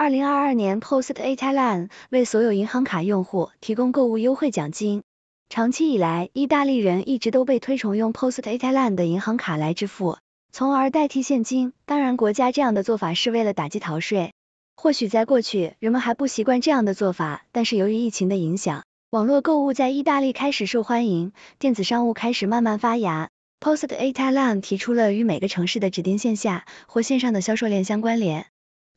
2022年，Poste Italian 为所有银行卡用户提供购物优惠奖金。长期以来，意大利人一直都被推崇用 Poste Italian 的银行卡来支付，从而代替现金。当然，国家这样的做法是为了打击逃税。或许在过去，人们还不习惯这样的做法，但是由于疫情的影响，网络购物在意大利开始受欢迎，电子商务开始慢慢发芽。Poste Italian 提出了与每个城市的指定线下或线上的销售链相关联。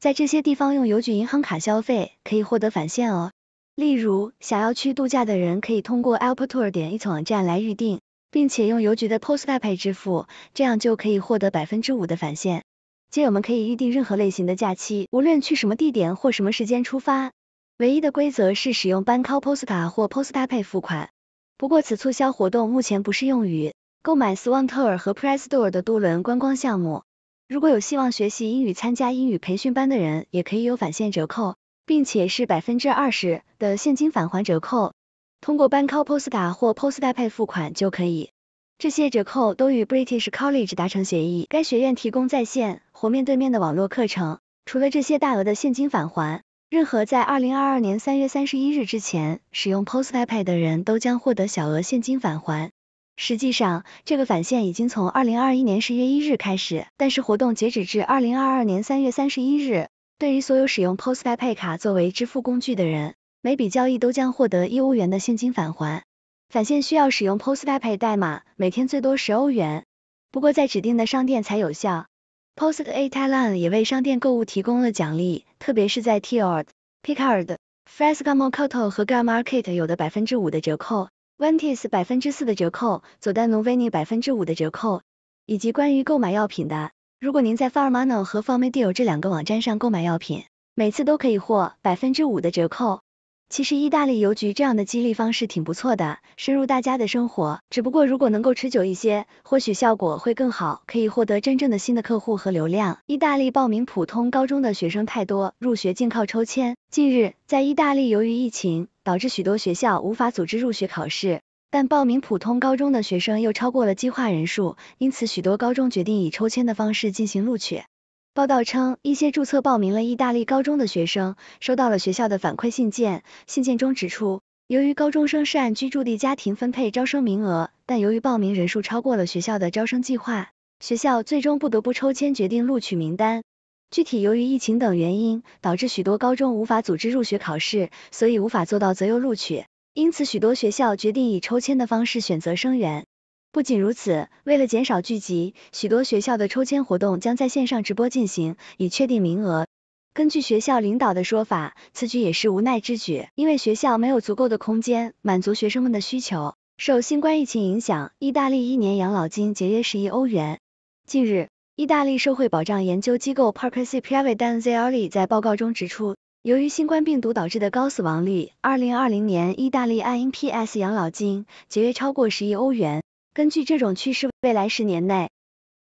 在这些地方用邮局银行卡消费可以获得返现哦。例如，想要去度假的人可以通过 a l p t o u r 点 it 网站来预订，并且用邮局的 Postpay 支付，这样就可以获得百分之五的返现。街友们可以预定任何类型的假期，无论去什么地点或什么时间出发。唯一的规则是使用 b a n k o p o s t 卡或 Postpay 付款。不过，此促销活动目前不适用于购买 Swan Tour 和 Pressdoor 的渡轮观光项目。如果有希望学习英语、参加英语培训班的人，也可以有返现折扣，并且是百分之二十的现金返还折扣。通过 Bank of Posta 或 p o s t p a 付款就可以。这些折扣都与 British College 达成协议。该学院提供在线或面对面的网络课程。除了这些大额的现金返还，任何在2022年3月31日之前使用 p o s t p a 的人都将获得小额现金返还。实际上，这个返现已经从2021年10月1日开始，但是活动截止至2022年3月31日。对于所有使用 Postpay 卡作为支付工具的人，每笔交易都将获得一欧元的现金返还。返现需要使用 Postpay 代码，每天最多十欧元。不过在指定的商店才有效。p o s t a i t a l i a n 也为商店购物提供了奖励，特别是在 t i o r d Picard、f r e s c a m o o t o 和 Gar Market 有的百分之五的折扣。Ventis 百分之四的折扣，佐丹奴 v e n n i 百分之五的折扣，以及关于购买药品的。如果您在 Farmano 和 Farmidea 这两个网站上购买药品，每次都可以获百分之五的折扣。其实意大利邮局这样的激励方式挺不错的，深入大家的生活。只不过如果能够持久一些，或许效果会更好，可以获得真正的新的客户和流量。意大利报名普通高中的学生太多，入学竟靠抽签。近日，在意大利由于疫情。导致许多学校无法组织入学考试，但报名普通高中的学生又超过了计划人数，因此许多高中决定以抽签的方式进行录取。报道称，一些注册报名了意大利高中的学生收到了学校的反馈信件，信件中指出，由于高中生是按居住地家庭分配招生名额，但由于报名人数超过了学校的招生计划，学校最终不得不抽签决定录取名单。具体由于疫情等原因，导致许多高中无法组织入学考试，所以无法做到择优录取。因此，许多学校决定以抽签的方式选择生源。不仅如此，为了减少聚集，许多学校的抽签活动将在线上直播进行，以确定名额。根据学校领导的说法，此举也是无奈之举，因为学校没有足够的空间满足学生们的需求。受新冠疫情影响，意大利一年养老金节约十亿欧元。近日。意大利社会保障研究机构 p a r c r Sprivi d a n z e l i 在报告中指出，由于新冠病毒导致的高死亡率，2020年意大利 I N P S 养老金节约超过十亿欧元。根据这种趋势，未来十年内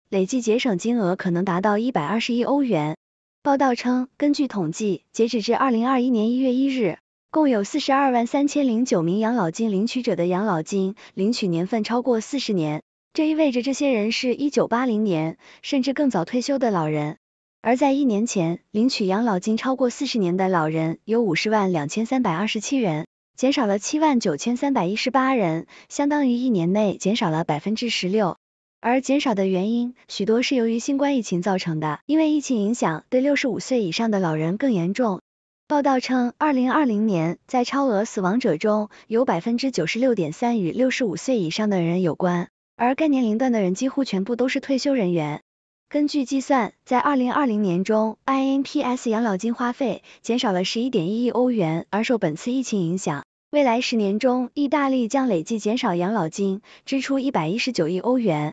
累计节省金额可能达到一百二十亿欧元。报道称，根据统计，截止至2021年1月1日，共有42万3009名养老金领取者的养老金领取年份超过四十年。这意味着这些人是一九八零年甚至更早退休的老人，而在一年前领取养老金超过四十年的老人有五十万两千三百二十七人，减少了七万九千三百一十八人，相当于一年内减少了百分之十六。而减少的原因，许多是由于新冠疫情造成的，因为疫情影响对六十五岁以上的老人更严重。报道称，二零二零年在超额死亡者中有百分之九十六点三与六十五岁以上的人有关。而该年龄段的人几乎全部都是退休人员。根据计算，在2020年中，INPS 养老金花费减少了11.1亿欧元。而受本次疫情影响，未来十年中，意大利将累计减少养老金支出119亿欧元。